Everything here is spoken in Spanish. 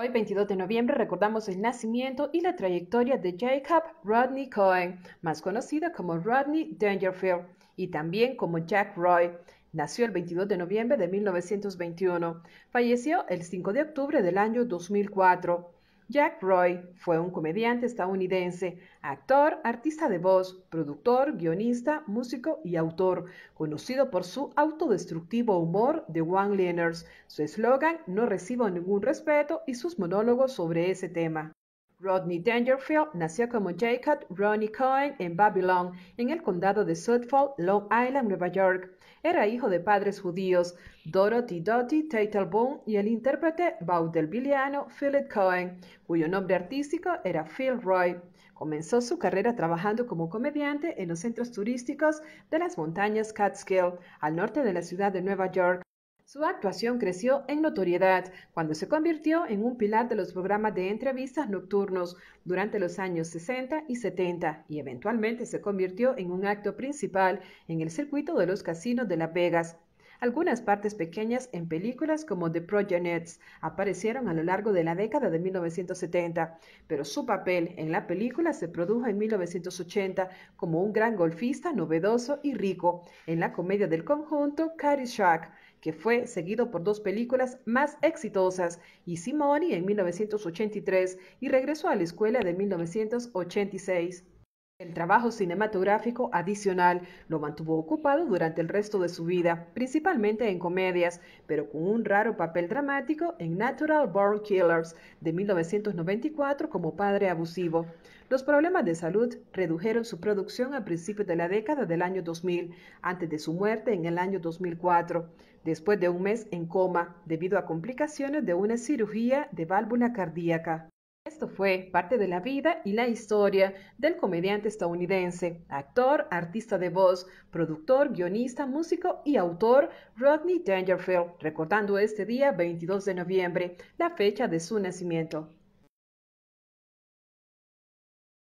Hoy, 22 de noviembre, recordamos el nacimiento y la trayectoria de Jacob Rodney Cohen, más conocido como Rodney Dangerfield y también como Jack Roy. Nació el 22 de noviembre de 1921. Falleció el 5 de octubre del año 2004. Jack Roy fue un comediante estadounidense, actor, artista de voz, productor, guionista, músico y autor, conocido por su autodestructivo humor de one-liners, su eslogan No recibo ningún respeto y sus monólogos sobre ese tema. Rodney Dangerfield nació como Jacob Ronnie Cohen en Babylon, en el condado de Suffolk, Long Island, Nueva York. Era hijo de padres judíos, Dorothy Doty Boone y el intérprete vaudeviliano Philip Cohen, cuyo nombre artístico era Phil Roy. Comenzó su carrera trabajando como comediante en los centros turísticos de las montañas Catskill, al norte de la ciudad de Nueva York. Su actuación creció en notoriedad cuando se convirtió en un pilar de los programas de entrevistas nocturnos durante los años 60 y 70 y eventualmente se convirtió en un acto principal en el circuito de los casinos de Las Vegas, algunas partes pequeñas en películas como The Progenets aparecieron a lo largo de la década de 1970, pero su papel en la película se produjo en 1980 como un gran golfista novedoso y rico en la comedia del conjunto Caddyshack, que fue seguido por dos películas más exitosas, y simoni en 1983 y regresó a la escuela de 1986. El trabajo cinematográfico adicional lo mantuvo ocupado durante el resto de su vida, principalmente en comedias, pero con un raro papel dramático en Natural Born Killers de 1994 como padre abusivo. Los problemas de salud redujeron su producción a principios de la década del año 2000, antes de su muerte en el año 2004, después de un mes en coma debido a complicaciones de una cirugía de válvula cardíaca. Esto fue parte de la vida y la historia del comediante estadounidense, actor, artista de voz, productor, guionista, músico y autor Rodney Dangerfield, recordando este día 22 de noviembre, la fecha de su nacimiento.